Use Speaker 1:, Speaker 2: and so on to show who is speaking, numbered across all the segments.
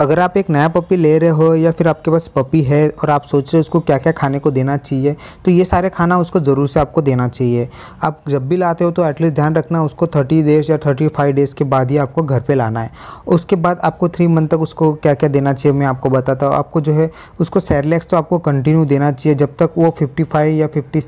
Speaker 1: अगर आप एक नया पपी ले रहे हो या फिर आपके पास पपी है और आप सोच रहे हो उसको क्या क्या खाने को देना चाहिए तो ये सारे खाना उसको ज़रूर से आपको देना चाहिए आप जब भी लाते हो तो एटलीस्ट ध्यान रखना उसको थर्टी डेज़ या थर्टी फाइव डेज़ के बाद ही आपको घर पे लाना है उसके बाद आपको थ्री मंथ तक उसको क्या क्या देना चाहिए मैं आपको बताता हूँ आपको जो है उसको सैरलेक्स तो आपको कंटिन्यू देना चाहिए जब तक वो फिफ्टी फाइव या फिफ्टी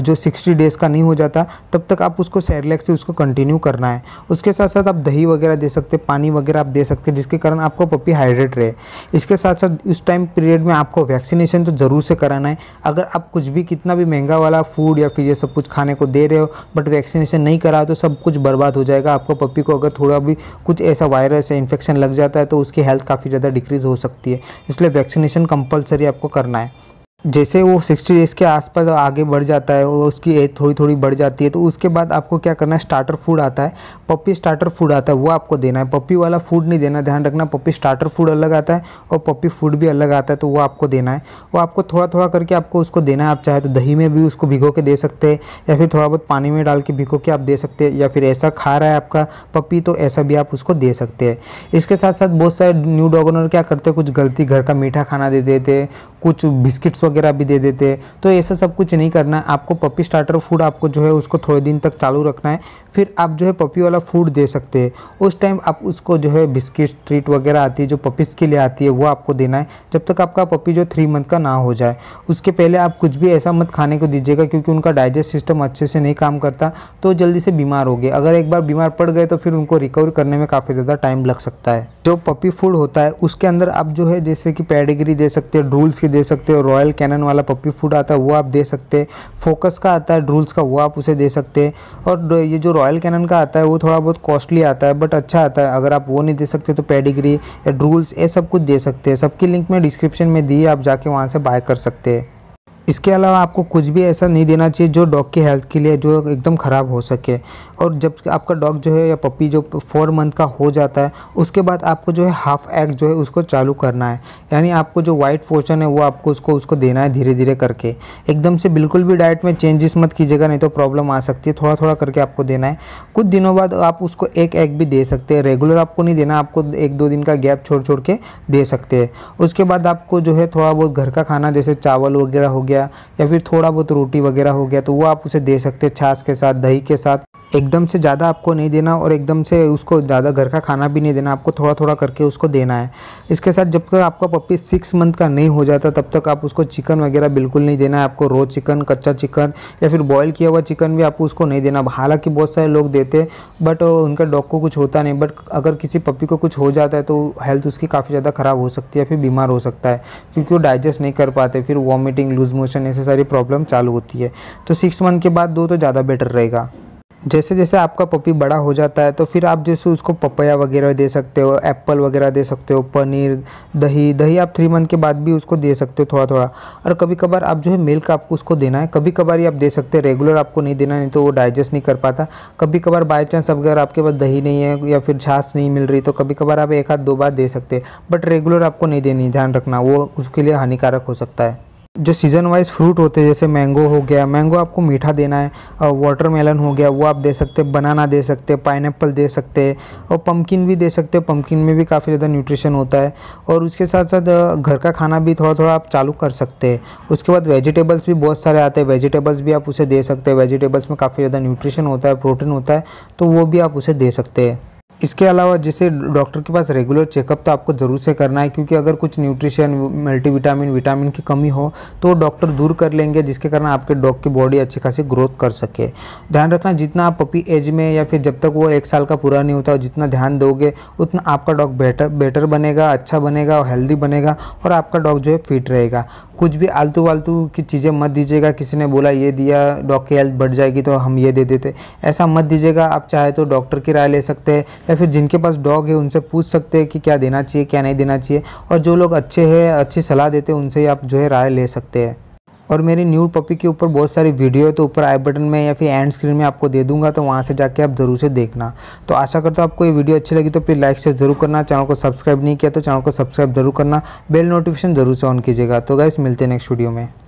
Speaker 1: जो सिक्सटी डेज़ का नहीं हो जाता तब तक आप उसको सैरलेक्स से उसको कंटिन्यू करना है उसके साथ साथ आप दही वगैरह दे सकते पानी वगैरह आप दे सकते जिसके कारण आपको पपी हाइड्रेट अपडेटेड रहे इसके साथ साथ उस टाइम पीरियड में आपको वैक्सीनेशन तो ज़रूर से कराना है अगर आप कुछ भी कितना भी महंगा वाला फूड या फिर ये सब कुछ खाने को दे रहे हो बट वैक्सीनेशन नहीं करा तो सब कुछ बर्बाद हो जाएगा आपको पप्पी को अगर थोड़ा भी कुछ ऐसा वायरस या इन्फेक्शन लग जाता है तो उसकी हेल्थ काफ़ी ज़्यादा डिक्रीज़ हो सकती है इसलिए वैक्सीनेशन कंपलसरी आपको करना है जैसे वो 60 डेज़ के आसपास आगे बढ़ जाता है और उसकी एज थोड़ी थोड़ी बढ़ जाती है तो उसके बाद आपको क्या करना है स्टार्टर फूड आता है पप्पी स्टार्टर फूड आता है वो आपको देना है पप्पी वाला फूड नहीं देना ध्यान रखना पप्पी स्टार्टर फूड अलग आता है और पप्पी फूड भी अलग आता है तो वो आपको देना है वो आपको थोड़ा थोड़ा करके आपको उसको देना है आप चाहे तो दही में भी उसको भिगो के दे सकते हैं या फिर थोड़ा बहुत पानी में डाल के भिगो के आप दे सकते हैं या फिर ऐसा खा रहा है आपका पप्पी तो ऐसा भी आप उसको दे सकते हैं इसके साथ साथ बहुत सारे न्यू डॉगोनर क्या करते हैं कुछ गलती घर का मीठा खाना दे देते हैं कुछ बिस्किट्स वगैरह भी दे देते हैं तो ऐसा सब कुछ नहीं करना है आपको पपी स्टार्टर फूड आपको जो है उसको थोड़े दिन तक चालू रखना है फिर आप जो है पपी वाला फूड दे सकते हैं उस टाइम आप उसको जो है बिस्किट ट्रीट वगैरह आती है जो पपीज़ के लिए आती है वो आपको देना है जब तक आपका पपी जो थ्री मंथ का ना हो जाए उसके पहले आप कुछ भी ऐसा मत खाने को दीजिएगा क्योंकि उनका डाइजेस्ट सिस्टम अच्छे से नहीं काम करता तो जल्दी से बीमार हो गए अगर एक बार बीमार पड़ गए तो फिर उनको रिकवर करने में काफ़ी ज़्यादा टाइम लग सकता है जो पपी फूड होता है उसके अंदर आप जो है जैसे कि पैडिगरी दे सकते हो ड्रूल्स की दे सकते हो रॉयल कैनन वाला पपी फूड आता है वो आप दे सकते हैं फोकस का आता है ड्रूल्स का वो आप उसे दे सकते हैं और ये जो रॉयल रॉयल कैनन का आता है वो थोड़ा बहुत कॉस्टली आता है बट अच्छा आता है अगर आप वो नहीं दे सकते तो पेडिग्री या ड्रूल्स ये सब कुछ दे सकते हैं सबकी लिंक मैं डिस्क्रिप्शन में दी है आप जाके वहाँ से बाय कर सकते हैं इसके अलावा आपको कुछ भी ऐसा नहीं देना चाहिए जो डॉग की हेल्थ के लिए जो एकदम ख़राब हो सके और जब आपका डॉग जो है या पपी जो फोर मंथ का हो जाता है उसके बाद आपको जो है हाफ एग जो है उसको चालू करना है यानी आपको जो वाइट पोर्शन है वो आपको उसको उसको देना है धीरे धीरे करके एकदम से बिल्कुल भी डाइट में चेंजेस मत कीजिएगा नहीं तो प्रॉब्लम आ सकती है थोड़ा थोड़ा करके आपको देना है कुछ दिनों बाद आप उसको एक एग भी दे सकते हैं रेगुलर आपको नहीं देना आपको एक दो दिन का गैप छोड़ छोड़ के दे सकते हैं उसके बाद आपको जो है थोड़ा बहुत घर का खाना जैसे चावल वगैरह हो गया गया या फिर थोड़ा बहुत रोटी वगैरह हो गया तो वो आप उसे दे सकते हैं छाछ के साथ दही के साथ एकदम से ज़्यादा आपको नहीं देना और एकदम से उसको ज़्यादा घर का खाना भी नहीं देना आपको थोड़ा थोड़ा करके उसको देना है इसके साथ जब तक आपका पप्पी सिक्स मंथ का नहीं हो जाता तब तक आप उसको चिकन वगैरह बिल्कुल नहीं देना है आपको रो चिकन कच्चा चिकन या फिर बॉयल किया हुआ चिकन भी आपको उसको नहीं देना हालाँकि बहुत सारे लोग देते बट उनका डॉग को कुछ होता नहीं बट अगर किसी पप्पी को कुछ हो जाता है तो हेल्थ उसकी काफ़ी ज़्यादा ख़राब हो सकती है फिर बीमार हो सकता है क्योंकि वो डाइजेस्ट नहीं कर पाते फिर वॉमिटिंग लूज मोशन ऐसे सारी प्रॉब्लम चालू होती है तो सिक्स मंथ के बाद दो तो ज़्यादा बेटर रहेगा जैसे जैसे आपका पपी बड़ा हो जाता है तो फिर आप जैसे उसको पपया वगैरह दे सकते हो एप्पल वगैरह दे सकते हो पनीर दही दही आप थ्री मंथ के बाद भी उसको दे सकते हो थोड़ा थोड़ा और कभी कभार आप जो है मिल्क आपको उसको देना है कभी कभार ही आप दे सकते हैं रेगुलर आपको नहीं देना नहीं तो वो डाइजेस्ट नहीं कर पाता कभी कभार बाई चांस अगर आपके पास दही नहीं है या फिर छाछ नहीं मिल रही तो कभी कभार आप एक हाथ दो बार दे सकते हैं बट रेगुलर आपको नहीं देनी ध्यान रखना वो उसके लिए हानिकारक हो सकता है जो सीज़न वाइज फ्रूट होते हैं जैसे मैंगो हो गया मैंगो आपको मीठा देना है वाटरमेलन हो गया वो आप दे सकते हैं बनाना दे सकते हैं पाइनएप्पल दे सकते हैं और पम्पकिन भी दे सकते हैं पम्पकिन में भी काफ़ी ज़्यादा न्यूट्रिशन होता है और उसके साथ साथ घर का खाना भी थोड़ा थोड़ा आप चालू कर सकते हैं उसके बाद वेजिटेबल्स भी बहुत सारे आते हैं वेजिटेबल्स भी आप उसे दे सकते हैं वेजिटेबल्स में काफ़ी ज़्यादा न्यूट्रिशन होता है प्रोटीन होता है तो वो भी आप उसे दे सकते हैं इसके अलावा जैसे डॉक्टर के पास रेगुलर चेकअप तो आपको ज़रूर से करना है क्योंकि अगर कुछ न्यूट्रिशन मल्टीविटामिन विटामिन की कमी हो तो डॉक्टर दूर कर लेंगे जिसके कारण आपके डॉग की बॉडी अच्छी खासी ग्रोथ कर सके ध्यान रखना जितना आप पपी एज में या फिर जब तक वो एक साल का पूरा नहीं होता जितना ध्यान दोगे उतना आपका डॉग बेटर बेटर बनेगा अच्छा बनेगा और हेल्दी बनेगा और आपका डॉग जो है फिट रहेगा कुछ भी आलतू वालतू की चीज़ें मत दीजिएगा किसी ने बोला ये दिया डॉग की हेल्थ बढ़ जाएगी तो हम ये दे देते ऐसा मत दीजिएगा आप चाहे तो डॉक्टर की राय ले सकते हैं या फिर जिनके पास डॉग है उनसे पूछ सकते हैं कि क्या देना चाहिए क्या नहीं देना चाहिए और जो लोग अच्छे हैं अच्छी सलाह देते हैं उनसे ही आप जो है राय ले सकते हैं और मेरी न्यू पपी के ऊपर बहुत सारी वीडियो है तो ऊपर आई बटन में या फिर एंड स्क्रीन में आपको दे दूंगा तो वहाँ से जाके आप ज़रूर से देखना तो आशा करता हूँ आपको ये वीडियो अच्छी लगी तो प्लीज़ लाइक से ज़रूर करना चैनल को सब्सक्राइब नहीं किया तो चैनल को सब्सक्राइब ज़रूर करना बेल नोटिफिकेशन ज़रूर से ऑन कीजिएगा तो गैस मिलते हैं नेक्स्ट वीडियो में